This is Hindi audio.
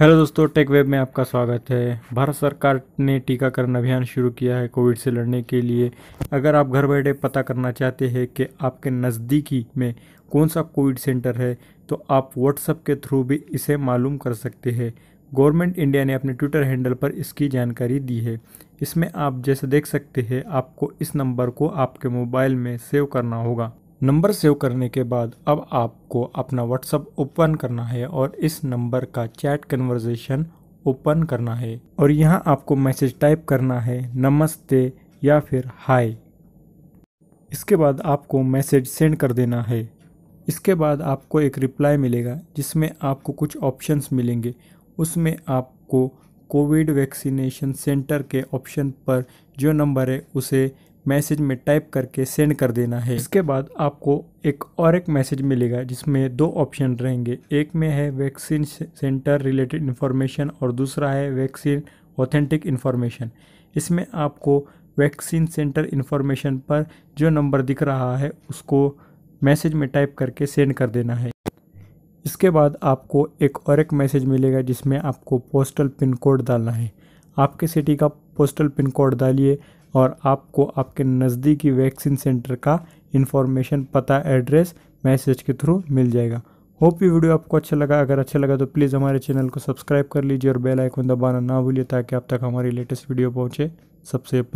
हेलो दोस्तों टेक वेब में आपका स्वागत है भारत सरकार ने टीकाकरण अभियान शुरू किया है कोविड से लड़ने के लिए अगर आप घर बैठे पता करना चाहते हैं कि आपके नज़दीकी में कौन सा कोविड सेंटर है तो आप व्हाट्सएप के थ्रू भी इसे मालूम कर सकते हैं गवर्नमेंट इंडिया ने अपने ट्विटर हैंडल पर इसकी जानकारी दी है इसमें आप जैसे देख सकते हैं आपको इस नंबर को आपके मोबाइल में सेव करना होगा नंबर सेव करने के बाद अब आपको अपना व्हाट्सअप ओपन करना है और इस नंबर का चैट कन्वर्जेशन ओपन करना है और यहाँ आपको मैसेज टाइप करना है नमस्ते या फिर हाय इसके बाद आपको मैसेज सेंड कर देना है इसके बाद आपको एक रिप्लाई मिलेगा जिसमें आपको कुछ ऑप्शंस मिलेंगे उसमें आपको कोविड वैक्सीनेशन सेंटर के ऑप्शन पर जो नंबर है उसे मैसेज में टाइप करके सेंड कर देना है इसके बाद आपको एक और एक मैसेज मिलेगा जिसमें दो ऑप्शन रहेंगे एक में है वैक्सीन सेंटर रिलेटेड इन्फॉर्मेशन और दूसरा है वैक्सीन ऑथेंटिक इन्फॉर्मेशन इसमें आपको वैक्सीन सेंटर इन्फॉर्मेशन पर जो नंबर दिख रहा है उसको मैसेज में टाइप करके सेंड कर देना है इसके बाद आपको एक और एक मैसेज मिलेगा जिसमें आपको पोस्टल पिन कोड डालना है आपके सिटी का पोस्टल पिन कोड डालिए और आपको आपके नज़दीकी वैक्सीन सेंटर का इन्फॉर्मेशन पता एड्रेस मैसेज के थ्रू मिल जाएगा होप ये वीडियो आपको अच्छा लगा अगर अच्छा लगा तो प्लीज़ हमारे चैनल को सब्सक्राइब कर लीजिए और बेल आइकन दबाना ना भूलिए ताकि आप तक हमारी लेटेस्ट वीडियो पहुँचे सबसे